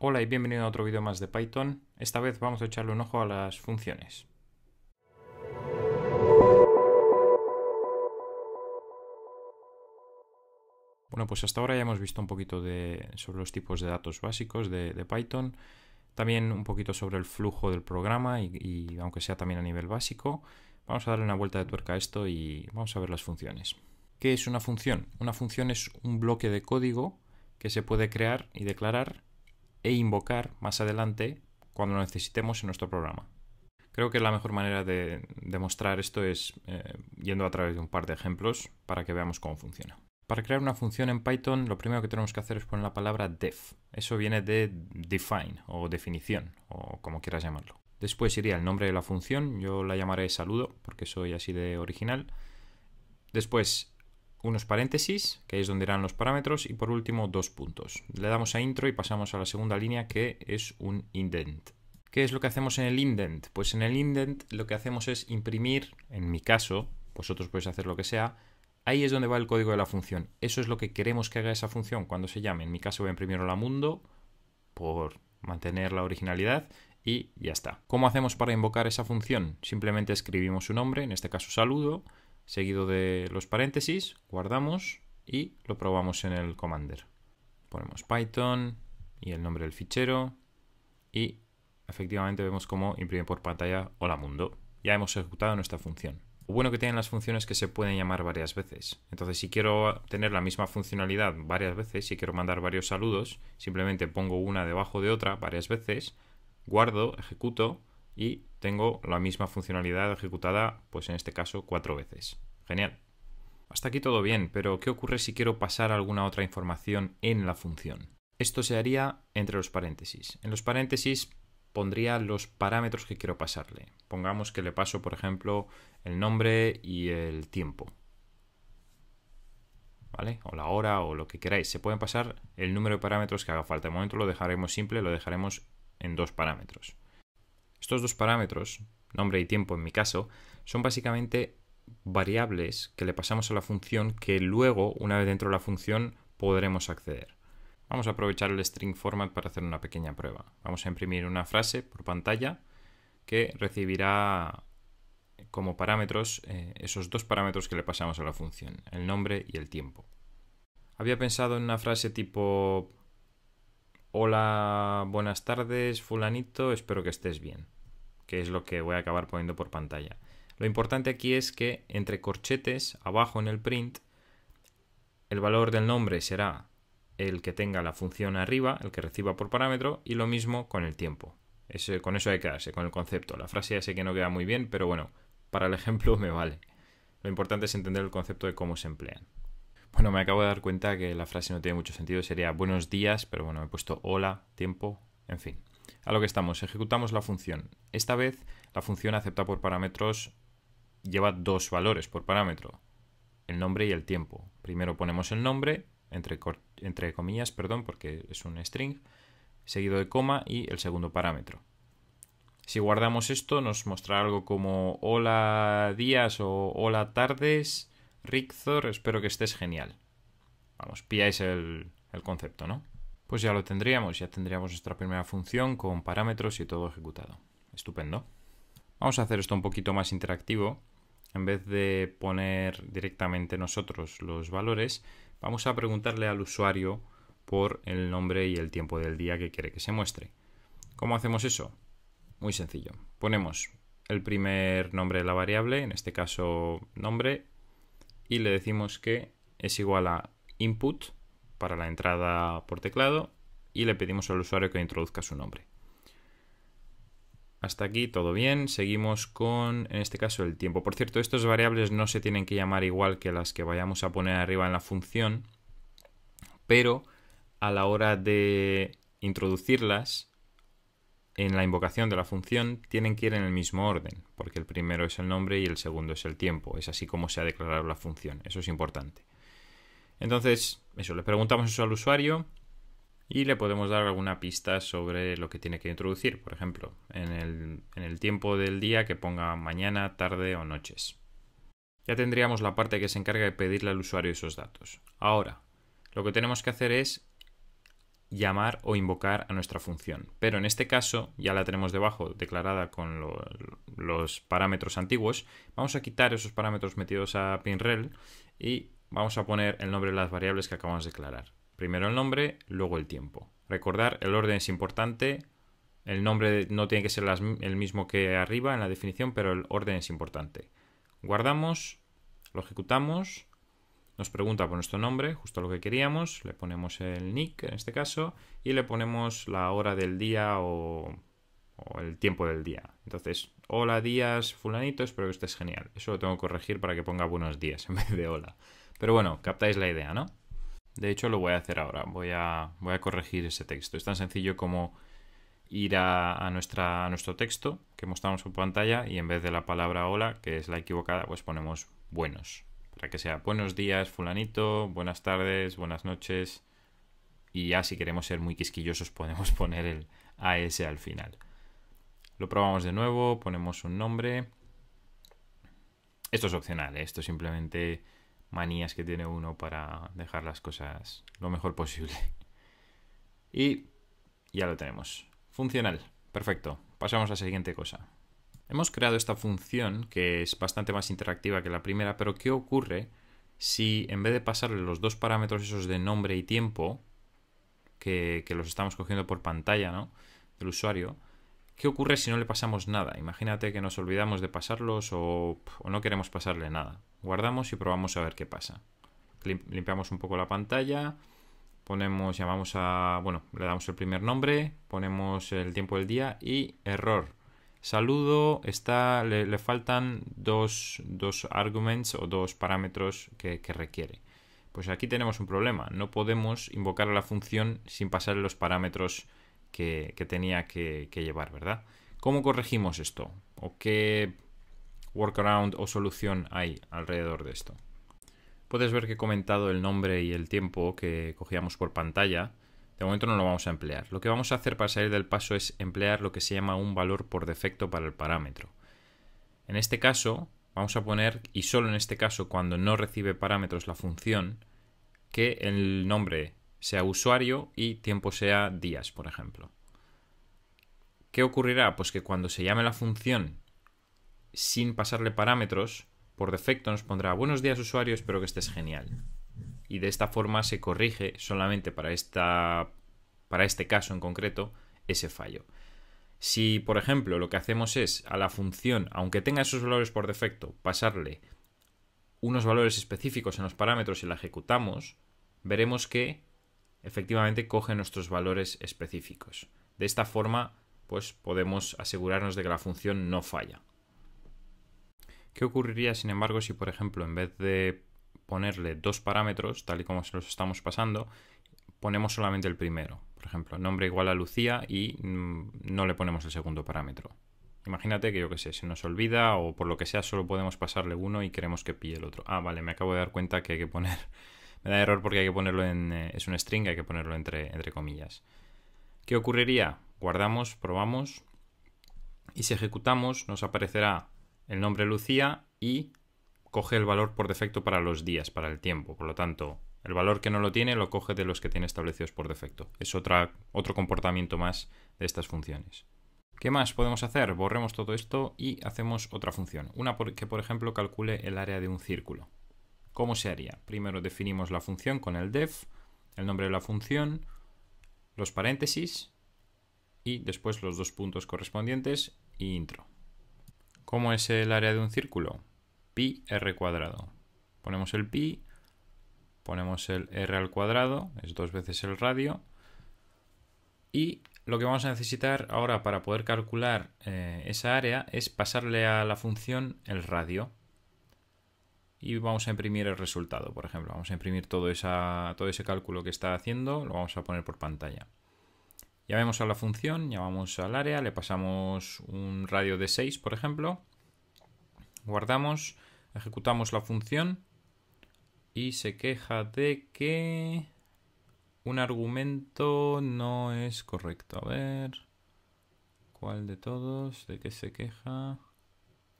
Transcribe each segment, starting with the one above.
Hola y bienvenido a otro vídeo más de Python. Esta vez vamos a echarle un ojo a las funciones. Bueno, pues hasta ahora ya hemos visto un poquito sobre los tipos de datos básicos de, Python, también un poquito sobre el flujo del programa y, y aunque sea también a nivel básico, vamos a darle una vuelta de tuerca a esto y vamos a ver las funciones. ¿Qué es una función? Una función es un bloque de código que se puede crear y declarar e invocar más adelante cuando lo necesitemos en nuestro programa. Creo que la mejor manera de demostrar esto es eh, yendo a través de un par de ejemplos para que veamos cómo funciona. Para crear una función en Python, lo primero que tenemos que hacer es poner la palabra def. Eso viene de define o definición, o como quieras llamarlo. Después iría el nombre de la función, yo la llamaré saludo porque soy así de original. Después unos paréntesis, que es donde irán los parámetros, y por último dos puntos. Le damos a intro y pasamos a la segunda línea, que es un indent. ¿Qué es lo que hacemos en el indent? Pues en el indent lo que hacemos es imprimir, en mi caso, vosotros podéis hacer lo que sea, ahí es donde va el código de la función. Eso es lo que queremos que haga esa función cuando se llame. En mi caso voy a imprimir la mundo por mantener la originalidad y ya está. ¿Cómo hacemos para invocar esa función? Simplemente escribimos su nombre, en este caso saludo, seguido de los paréntesis, guardamos y lo probamos en el commander. Ponemos Python y el nombre del fichero y efectivamente vemos cómo imprime por pantalla hola mundo. Ya hemos ejecutado nuestra función. Lo bueno que tienen las funciones es que se pueden llamar varias veces. Entonces, si quiero tener la misma funcionalidad varias veces, si quiero mandar varios saludos, simplemente pongo una debajo de otra varias veces, guardo, ejecuto y tengo la misma funcionalidad ejecutada, pues en este caso, cuatro veces. Genial. Hasta aquí todo bien, pero ¿qué ocurre si quiero pasar alguna otra información en la función? Esto se haría entre los paréntesis. En los paréntesis pondría los parámetros que quiero pasarle. Pongamos que le paso, por ejemplo, el nombre y el tiempo. ¿Vale? O la hora o lo que queráis. Se pueden pasar el número de parámetros que haga falta. De momento lo dejaremos simple, lo dejaremos en dos parámetros. Estos dos parámetros, nombre y tiempo en mi caso, son básicamente variables que le pasamos a la función que luego, una vez dentro de la función, podremos acceder. Vamos a aprovechar el string format para hacer una pequeña prueba. Vamos a imprimir una frase por pantalla que recibirá como parámetros eh, esos dos parámetros que le pasamos a la función, el nombre y el tiempo. Había pensado en una frase tipo hola, buenas tardes, fulanito, espero que estés bien, que es lo que voy a acabar poniendo por pantalla. Lo importante aquí es que entre corchetes, abajo en el print, el valor del nombre será el que tenga la función arriba, el que reciba por parámetro, y lo mismo con el tiempo. con eso hay que quedarse, con el concepto. La frase ya sé que no queda muy bien, pero bueno, para el ejemplo me vale. Lo importante es entender el concepto de cómo se emplean. Bueno, me acabo de dar cuenta que la frase no tiene mucho sentido. Sería buenos días, pero bueno, he puesto hola, tiempo, en fin. A lo que estamos, ejecutamos la función. Esta vez la función acepta por parámetros lleva dos valores por parámetro, el nombre y el tiempo. Primero ponemos el nombre, entre, entre comillas, perdón, porque es un string, seguido de coma y el segundo parámetro. Si guardamos esto, nos mostrará algo como hola días o hola tardes Thor espero que estés genial. Vamos, pilláis el, el concepto, ¿no? Pues ya lo tendríamos, ya tendríamos nuestra primera función con parámetros y todo ejecutado. Estupendo. Vamos a hacer esto un poquito más interactivo. En vez de poner directamente nosotros los valores, vamos a preguntarle al usuario por el nombre y el tiempo del día que quiere que se muestre. ¿Cómo hacemos eso? Muy sencillo. Ponemos el primer nombre de la variable, en este caso nombre, y le decimos que es igual a input para la entrada por teclado y le pedimos al usuario que introduzca su nombre. Hasta aquí todo bien, seguimos con, en este caso, el tiempo. Por cierto, estas variables no se tienen que llamar igual que las que vayamos a poner arriba en la función, pero a la hora de introducirlas, en la invocación de la función tienen que ir en el mismo orden, porque el primero es el nombre y el segundo es el tiempo. Es así como se ha declarado la función. Eso es importante. Entonces, eso, le preguntamos eso al usuario y le podemos dar alguna pista sobre lo que tiene que introducir. Por ejemplo, en el, en el tiempo del día que ponga mañana, tarde o noches. Ya tendríamos la parte que se encarga de pedirle al usuario esos datos. Ahora, lo que tenemos que hacer es llamar o invocar a nuestra función. Pero en este caso, ya la tenemos debajo declarada con los parámetros antiguos, vamos a quitar esos parámetros metidos a pinrel y vamos a poner el nombre de las variables que acabamos de declarar. Primero el nombre, luego el tiempo. Recordar, el orden es importante, el nombre no tiene que ser el mismo que arriba en la definición, pero el orden es importante. Guardamos, lo ejecutamos nos pregunta por nuestro nombre, justo lo que queríamos, le ponemos el nick en este caso y le ponemos la hora del día o, el tiempo del día. Entonces, hola días fulanito, espero que estés genial. Eso lo tengo que corregir para que ponga buenos días en vez de hola. Pero bueno, captáis la idea, ¿no? De hecho, lo voy a hacer ahora. Voy a, voy a corregir ese texto. Es tan sencillo como ir a, nuestra, nuestro texto que mostramos en pantalla y en vez de la palabra hola, que es la equivocada, pues ponemos buenos para que sea buenos días fulanito, buenas tardes, buenas noches y ya si queremos ser muy quisquillosos podemos poner el AS al final. Lo probamos de nuevo, ponemos un nombre. Esto es opcional, ¿eh? esto esto simplemente manías que tiene uno para dejar las cosas lo mejor posible. Y ya lo tenemos. Funcional. Perfecto. Pasamos a la siguiente cosa. Hemos creado esta función que es bastante más interactiva que la primera, pero ¿qué ocurre si en vez de pasarle los dos parámetros esos de nombre y tiempo, que, los estamos cogiendo por pantalla ¿no? del usuario, ¿qué ocurre si no le pasamos nada? Imagínate que nos olvidamos de pasarlos o, o no queremos pasarle nada. Guardamos y probamos a ver qué pasa. Limpiamos un poco la pantalla, ponemos, llamamos a, bueno, le damos el primer nombre, ponemos el tiempo del día y error, saludo está, le, faltan dos, dos arguments o dos parámetros que, requiere. Pues aquí tenemos un problema. No podemos invocar a la función sin pasar los parámetros que, tenía que, que, llevar, ¿verdad? ¿Cómo corregimos esto? ¿O qué workaround o solución hay alrededor de esto? Puedes ver que he comentado el nombre y el tiempo que cogíamos por pantalla. De momento no lo vamos a emplear. Lo que vamos a hacer para salir del paso es emplear lo que se llama un valor por defecto para el parámetro. En este caso, vamos a poner, y solo en este caso cuando no recibe parámetros la función, que el nombre sea usuario y tiempo sea días, por ejemplo. ¿Qué ocurrirá? Pues que cuando se llame la función sin pasarle parámetros, por defecto nos pondrá buenos días usuario, espero que estés genial y de esta forma se corrige solamente para, esta, para este caso en concreto ese fallo. Si, por ejemplo, lo que hacemos es a la función, aunque tenga esos valores por defecto, pasarle unos valores específicos en los parámetros y la ejecutamos, veremos que efectivamente coge nuestros valores específicos. De esta forma, pues podemos asegurarnos de que la función no falla. ¿Qué ocurriría, sin embargo, si, por ejemplo, en vez de ponerle dos parámetros, tal y como se los estamos pasando, ponemos solamente el primero. Por ejemplo, nombre igual a Lucía y mm, no le ponemos el segundo parámetro. Imagínate que yo qué sé, se nos olvida o por lo que sea solo podemos pasarle uno y queremos que pille el otro. Ah, vale, me acabo de dar cuenta que hay que poner... me da error porque hay que ponerlo en... Eh, es un string, hay que ponerlo entre, entre comillas. ¿Qué ocurriría? Guardamos, probamos y si ejecutamos nos aparecerá el nombre Lucía y coge el valor por defecto para los días, para el tiempo. Por lo tanto, el valor que no lo tiene lo coge de los que tiene establecidos por defecto. Es otra, otro comportamiento más de estas funciones. ¿Qué más podemos hacer? Borremos todo esto y hacemos otra función. Una que, por ejemplo, calcule el área de un círculo. ¿Cómo se haría? Primero definimos la función con el def, el nombre de la función, los paréntesis y después los dos puntos correspondientes y intro. ¿Cómo es el área de un círculo? pi r cuadrado. Ponemos el pi, ponemos el r al cuadrado, es dos veces el radio. Y lo que vamos a necesitar ahora para poder calcular eh, esa área es pasarle a la función el radio. Y vamos a imprimir el resultado, por ejemplo. Vamos a imprimir todo, todo ese cálculo que está haciendo, lo vamos a poner por pantalla. Llamemos a la función, llamamos al área, le pasamos un radio de 6, por ejemplo, Guardamos, ejecutamos la función y se queja de que un argumento no es correcto. A ver, ¿cuál de todos? ¿De qué se queja?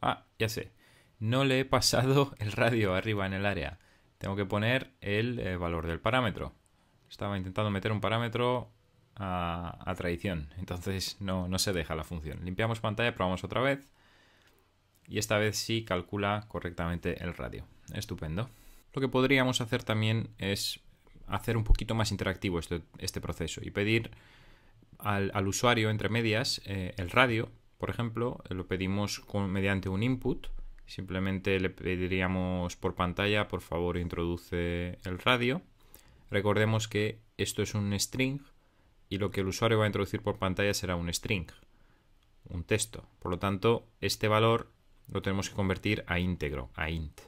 Ah, ya sé. No le he pasado el radio arriba en el área. Tengo que poner el eh, valor del parámetro. Estaba intentando meter un parámetro a, a, traición. Entonces no, no se deja la función. Limpiamos pantalla, probamos otra vez y esta vez sí calcula correctamente el radio. Estupendo. Lo que podríamos hacer también es hacer un poquito más interactivo este, este proceso y pedir al, usuario, entre medias, eh, el radio, por ejemplo, eh, lo pedimos con, mediante un input. Simplemente le pediríamos por pantalla, por favor, introduce el radio. Recordemos que esto es un string y lo que el usuario va a introducir por pantalla será un string, un texto. Por lo tanto, este valor lo tenemos que convertir a íntegro, a int.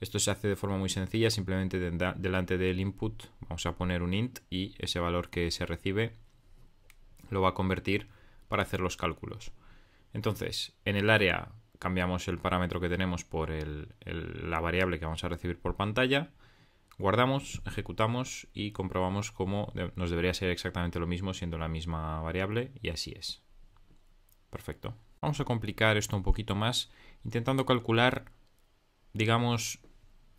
Esto se hace de forma muy sencilla, simplemente delante del input vamos a poner un int y ese valor que se recibe lo va a convertir para hacer los cálculos. Entonces, en el área cambiamos el parámetro que tenemos por la variable que vamos a recibir por pantalla, guardamos, ejecutamos y comprobamos cómo nos debería ser exactamente lo mismo siendo la misma variable y así es. Perfecto. Vamos a complicar esto un poquito más intentando calcular, digamos,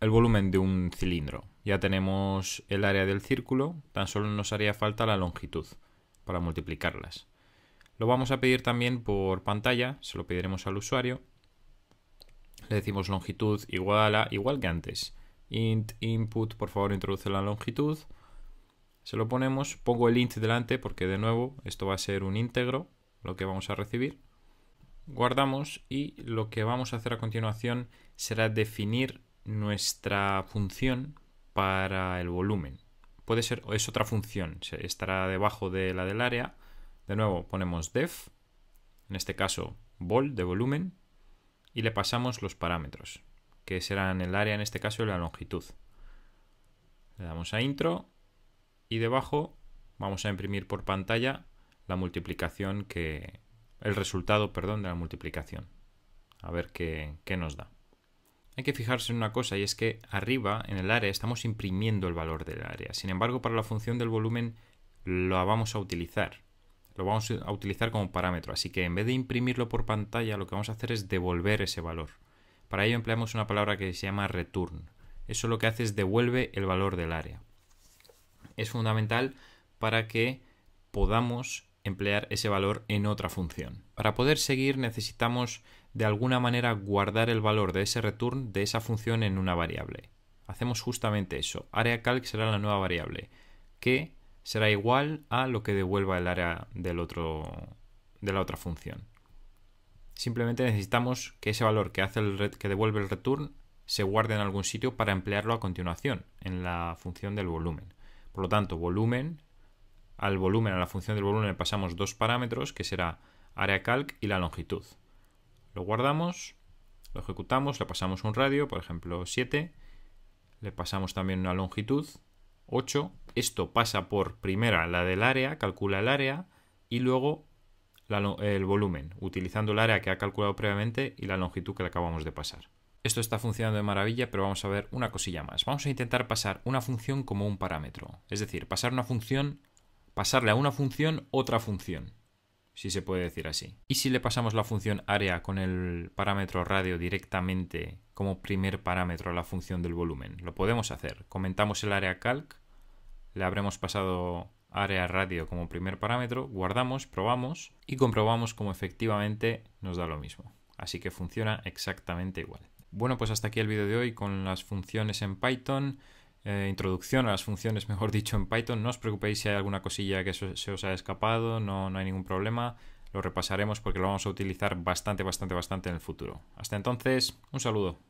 el volumen de un cilindro. Ya tenemos el área del círculo, tan solo nos haría falta la longitud para multiplicarlas. Lo vamos a pedir también por pantalla, se lo pediremos al usuario. Le decimos longitud igual a, igual que antes, int input, por favor introduce la longitud. Se lo ponemos, pongo el int delante porque de nuevo esto va a ser un íntegro, lo que vamos a recibir guardamos y lo que vamos a hacer a continuación será definir nuestra función para el volumen. Puede ser, es otra función, estará debajo de la del área. De nuevo ponemos def, en este caso vol de volumen, y le pasamos los parámetros, que serán el área en este caso y la longitud. Le damos a intro y debajo vamos a imprimir por pantalla la multiplicación que, el resultado, perdón, de la multiplicación. A ver qué, qué nos da. Hay que fijarse en una cosa y es que arriba en el área estamos imprimiendo el valor del área. Sin embargo, para la función del volumen lo vamos a utilizar. Lo vamos a utilizar como parámetro. Así que en vez de imprimirlo por pantalla, lo que vamos a hacer es devolver ese valor. Para ello empleamos una palabra que se llama return. Eso lo que hace es devuelve el valor del área. Es fundamental para que podamos emplear ese valor en otra función. Para poder seguir necesitamos de alguna manera guardar el valor de ese return de esa función en una variable. Hacemos justamente eso. Área será la nueva variable que será igual a lo que devuelva el área del otro, de la otra función. Simplemente necesitamos que ese valor que, hace el que devuelve el return se guarde en algún sitio para emplearlo a continuación en la función del volumen. Por lo tanto, volumen al volumen, a la función del volumen, le pasamos dos parámetros, que será área calc y la longitud. Lo guardamos, lo ejecutamos, le pasamos un radio, por ejemplo 7, le pasamos también una longitud, 8. Esto pasa por primera la del área, calcula el área, y luego el volumen, utilizando el área que ha calculado previamente y la longitud que le acabamos de pasar. Esto está funcionando de maravilla, pero vamos a ver una cosilla más. Vamos a intentar pasar una función como un parámetro, es decir, pasar una función pasarle a una función otra función, si se puede decir así. Y si le pasamos la función área con el parámetro radio directamente como primer parámetro a la función del volumen, lo podemos hacer. Comentamos el área calc, le habremos pasado área radio como primer parámetro, guardamos, probamos y comprobamos como efectivamente nos da lo mismo. Así que funciona exactamente igual. Bueno, pues hasta aquí el vídeo de hoy con las funciones en Python. Eh, introducción a las funciones, mejor dicho, en Python. No os preocupéis si hay alguna cosilla que se os ha escapado, no, no hay ningún problema. Lo repasaremos porque lo vamos a utilizar bastante, bastante, bastante en el futuro. Hasta entonces, un saludo.